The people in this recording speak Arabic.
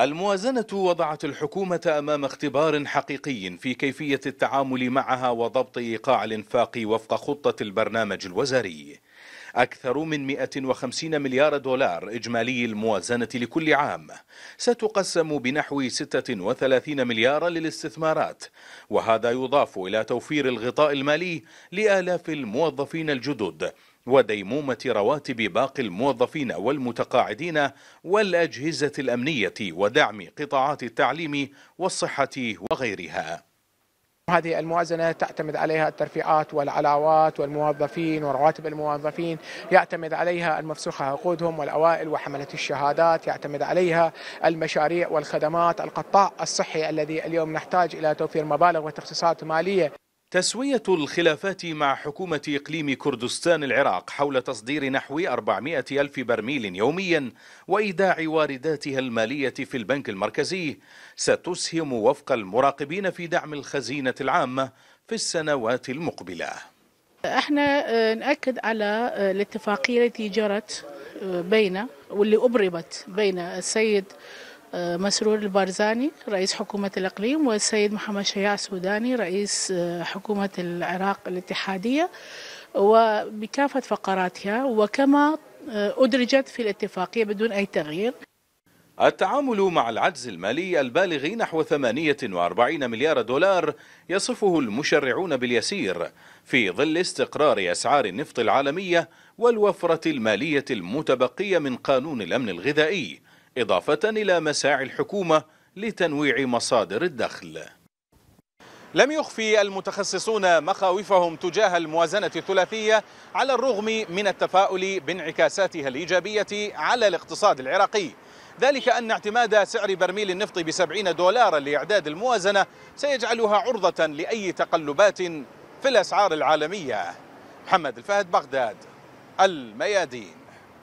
الموازنة وضعت الحكومة أمام اختبار حقيقي في كيفية التعامل معها وضبط إيقاع الإنفاق وفق خطة البرنامج الوزاري أكثر من 150 مليار دولار إجمالي الموازنة لكل عام ستقسم بنحو 36 مليار للاستثمارات وهذا يضاف إلى توفير الغطاء المالي لآلاف الموظفين الجدد وديمومة رواتب باقي الموظفين والمتقاعدين والأجهزة الأمنية ودعم قطاعات التعليم والصحة وغيرها هذه الموازنة تعتمد عليها الترفيعات والعلاوات والموظفين ورواتب الموظفين يعتمد عليها المفسوخة عقودهم والأوائل وحملة الشهادات يعتمد عليها المشاريع والخدمات القطاع الصحي الذي اليوم نحتاج إلى توفير مبالغ وتخصيصات مالية تسوية الخلافات مع حكومة إقليم كردستان العراق حول تصدير نحو 400 ألف برميل يوميا وإيداع وارداتها المالية في البنك المركزي ستسهم وفق المراقبين في دعم الخزينة العامة في السنوات المقبلة احنا آه، نأكد على آه، الاتفاقية التي جرت آه، بين واللي أبرمت بين السيد آه، مسرور البارزاني رئيس حكومة الإقليم والسيد محمد شياع سوداني رئيس آه، حكومة العراق الاتحادية وبكافة فقراتها وكما آه، أدرجت في الاتفاقية بدون أي تغيير التعامل مع العجز المالي البالغ نحو 48 مليار دولار يصفه المشرعون باليسير في ظل استقرار أسعار النفط العالمية والوفرة المالية المتبقية من قانون الأمن الغذائي إضافة إلى مساعي الحكومة لتنويع مصادر الدخل لم يخفي المتخصصون مخاوفهم تجاه الموازنة الثلاثية على الرغم من التفاؤل بانعكاساتها الإيجابية على الاقتصاد العراقي ذلك أن اعتماد سعر برميل النفط بسبعين دولارا لإعداد الموازنة سيجعلها عرضة لأي تقلبات في الأسعار العالمية محمد الفهد بغداد الميادين